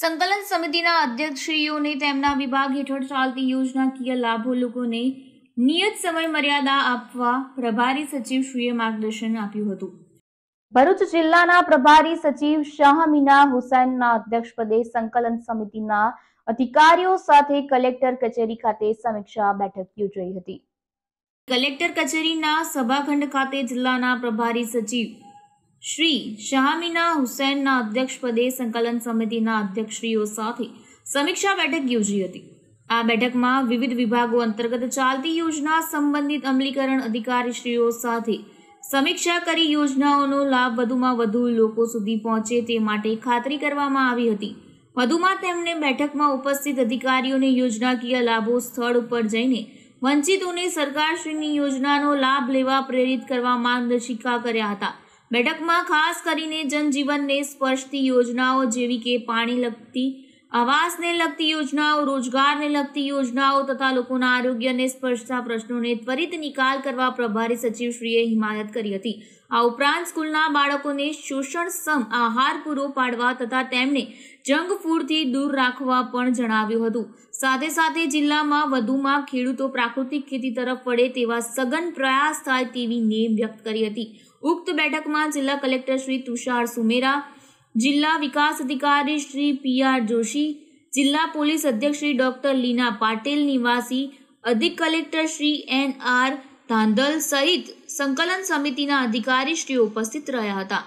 સંકલન સમિતિના અધ્યક્ષશ્રીઓને તેમના વિભાગ હેઠળ ચાલતી યોજનાકીય લાભો લોકોને નિયત સમય મર્યાદા આપવા પ્રભારી સચિવશ્રીએ માર્ગદર્શન આપ્યું હતું ભરૂચ જિલ્લાના પ્રભારી સચિવ શાહ મીના હુસૈનના અધ્યક્ષપદે સંકલન સમિતિના અધિકારીઓ સાથે કલેક્ટર કચેરી ખાતે સમીક્ષા બેઠક યોજાઈ હતી કલેક્ટર કચેરીના સભાખંડ ખાતે જિલ્લાના પ્રભારી સચિવ શ્રી શાહમીના હુસૈનના અધ્યક્ષપદે સંકલન સમિતિના અધ્યક્ષશ્રીઓ સાથે સમીક્ષા બેઠક યોજી હતી આ બેઠકમાં વિવિધ વિભાગો અંતર્ગત ચાલતી યોજના સંબંધિત અમલીકરણ અધિકારીશ્રીઓ સાથે સમીક્ષા કરી યોજનાઓનો લાભ વધુમાં વધુ લોકો સુધી પહોંચે તે માટે ખાતરી કરવામાં આવી હતી વધુમાં તેમણે બેઠકમાં ઉપસ્થિત અધિકારીઓને યોજનાકીય લાભો સ્થળ ઉપર જઈને વંચિતોને સરકારશ્રીની યોજનાનો લાભ લેવા પ્રેરિત કરવા માર્ગદર્શિકા કર્યા હતા બેઠકમાં ખાસ કરીને જનજીવનને સ્પર્શતી યોજનાઓ જેવી કે પાણી લગતી આવાસને લગતી યોજનાઓ રોજગારને લગતી યોજનાઓ તથા લોકોના આરોગ્યને સ્પર્શતા પ્રશ્નોને ત્વરિત નિકાલ કરવા પ્રભારી સચિવશ્રીએ હિમાયત કરી હતી આ ઉપરાંત સ્કૂલના બાળકોને શોષણ સમ આહાર પૂરો પાડવા તથા તેમને જંક ફૂડથી દૂર રાખવા પણ જણાવ્યું હતું સાથે સાથે જિલ્લામાં વધુમાં ખેડૂતો પ્રાકૃતિક ખેતી તરફ પડે તેવા સઘન પ્રયાસ થાય તેવી નેમ વ્યક્ત કરી હતી ઉક્ત બેઠકમાં જિલ્લા કલેક્ટર શ્રી તુષાર સુમેરા જિલ્લા વિકાસ અધિકારી શ્રી પી આર જોશી જિલ્લા પોલીસ અધ્યક્ષ શ્રી ડોક્ટર લીના પાટીલ નિવાસી અધિક collector Shri N R Dhandhal સહિત સંકલન સમિતિના અધિકારી શ્રી ઉપસ્થિત રહ્યા હતા